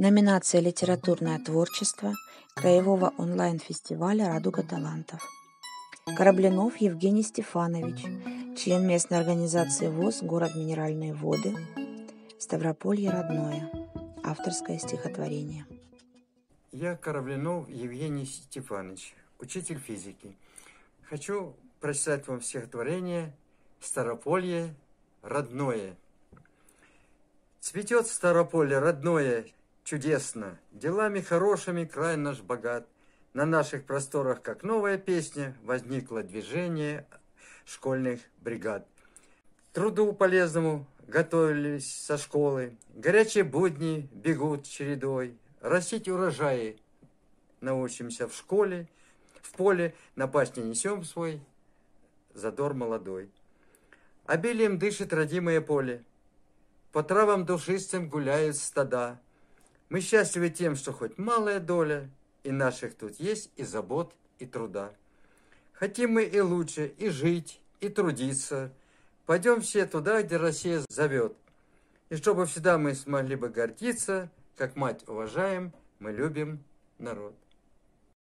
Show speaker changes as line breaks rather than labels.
Номинация «Литературное творчество» Краевого онлайн-фестиваля «Радуга талантов». Корабленов Евгений Стефанович, член местной организации ВОЗ «Город Минеральные воды», Ставрополье родное, авторское стихотворение.
Я Кораблинов Евгений Стефанович, учитель физики. Хочу прочитать вам стихотворение «Ставрополье родное». Цветет Ставрополье родное, чудесно, делами хорошими край наш богат. На наших просторах, как новая песня, возникло движение школьных бригад. Труду полезному готовились со школы, горячие будни бегут чередой. Растить урожаи научимся в школе, в поле на пасне несем свой задор молодой. Обилием дышит родимое поле, по травам душистым гуляют стада, мы счастливы тем, что хоть малая доля и наших тут есть, и забот, и труда. Хотим мы и лучше, и жить, и трудиться. Пойдем все туда, где Россия зовет. И чтобы всегда мы смогли бы гордиться, как мать уважаем, мы любим народ.